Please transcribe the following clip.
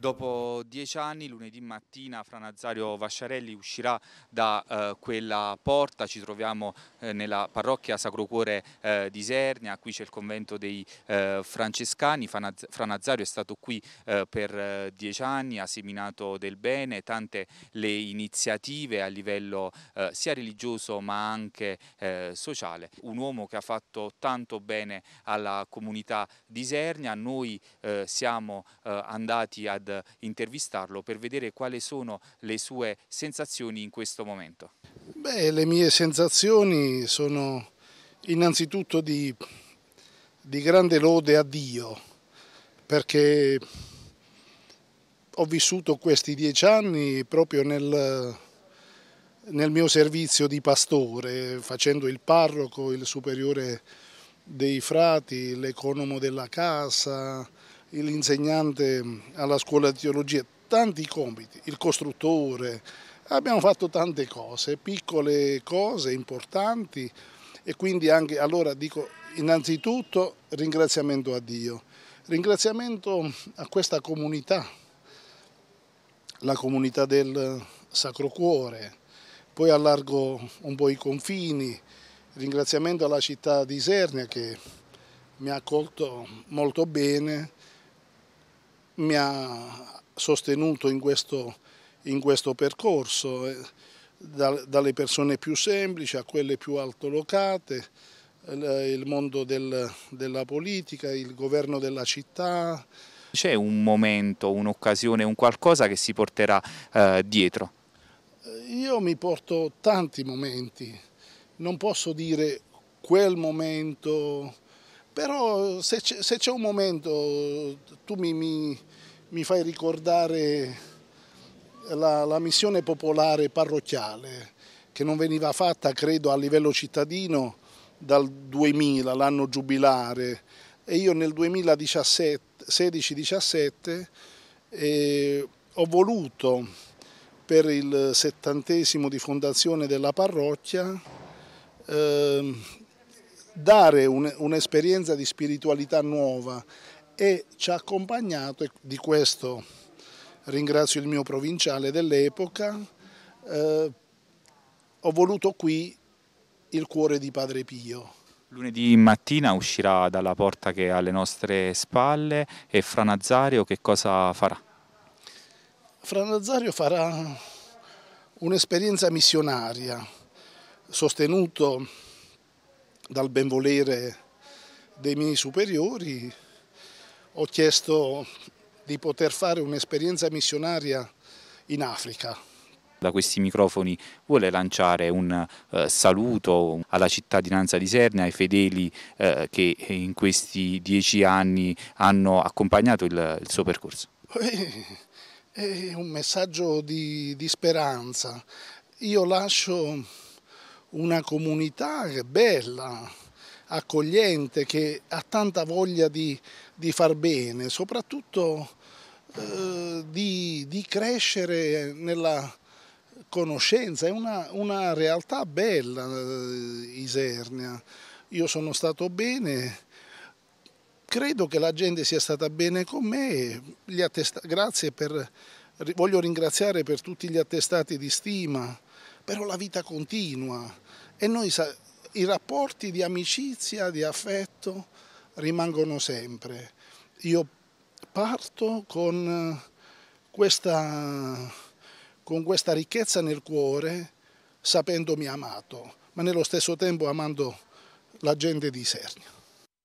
Dopo dieci anni, lunedì mattina, Fra Nazario Vasciarelli uscirà da eh, quella porta. Ci troviamo eh, nella parrocchia Sacro Cuore eh, di Sernia, qui c'è il convento dei eh, Francescani. Fra Nazario è stato qui eh, per eh, dieci anni, ha seminato del bene, tante le iniziative a livello sia religioso ma anche sociale. Un uomo che ha fatto tanto bene alla comunità di Sernia. Noi siamo andati ad intervistarlo per vedere quali sono le sue sensazioni in questo momento. Beh, le mie sensazioni sono innanzitutto di, di grande lode a Dio, perché ho vissuto questi dieci anni proprio nel, nel, mio servizio di pastore, facendo il parroco, il superiore dei frati, l'economo della casa, l'insegnante alla scuola di teologia, tanti compiti, il costruttore, abbiamo fatto tante cose, piccole cose importanti e quindi anche allora dico innanzitutto ringraziamento a Dio, ringraziamento a questa comunità, la comunità del Sacro Cuore, poi allargo un po' i confini, ringraziamento alla città di Isernia che mi ha accolto molto bene mi ha sostenuto in questo, in questo percorso, eh, da, dalle persone più semplici a quelle più altolocate, eh, il mondo del, della politica, il governo della città. C'è un momento, un'occasione, un qualcosa che si porterà eh, dietro? Io mi porto tanti momenti, non posso dire quel momento però se c'è un momento, tu mi, mi, mi fai ricordare la, la missione popolare parrocchiale che non veniva fatta, credo, a livello cittadino dal 2000, l'anno giubilare, e io nel 2016-17 eh, ho voluto per il settantesimo di fondazione della parrocchia eh, dare un'esperienza di spiritualità nuova e ci ha accompagnato e di questo ringrazio il mio provinciale dell'epoca. Eh, ho voluto qui il cuore di Padre Pio. Lunedì mattina uscirà dalla porta che è alle nostre spalle e Fra Nazario che cosa farà? Fra Nazario farà un'esperienza missionaria sostenuto dal benvolere dei miei superiori, ho chiesto di poter fare un'esperienza missionaria in Africa. Da questi microfoni vuole lanciare un eh, saluto alla cittadinanza di Serna, ai fedeli eh, che in questi dieci anni hanno accompagnato il, il suo percorso. Eh, è un messaggio di, di speranza. Io lascio una comunità bella, accogliente, che ha tanta voglia di, di far bene, soprattutto eh, di, di, crescere nella conoscenza. È una, una realtà bella eh, Isernia. Io sono stato bene, credo che la gente sia stata bene con me, per, voglio ringraziare per tutti gli attestati di stima però la vita continua e noi, i rapporti di amicizia, di affetto rimangono sempre. Io parto con eh, questa, con questa ricchezza nel cuore, sapendomi amato, ma nello stesso tempo amando la gente di Sernia.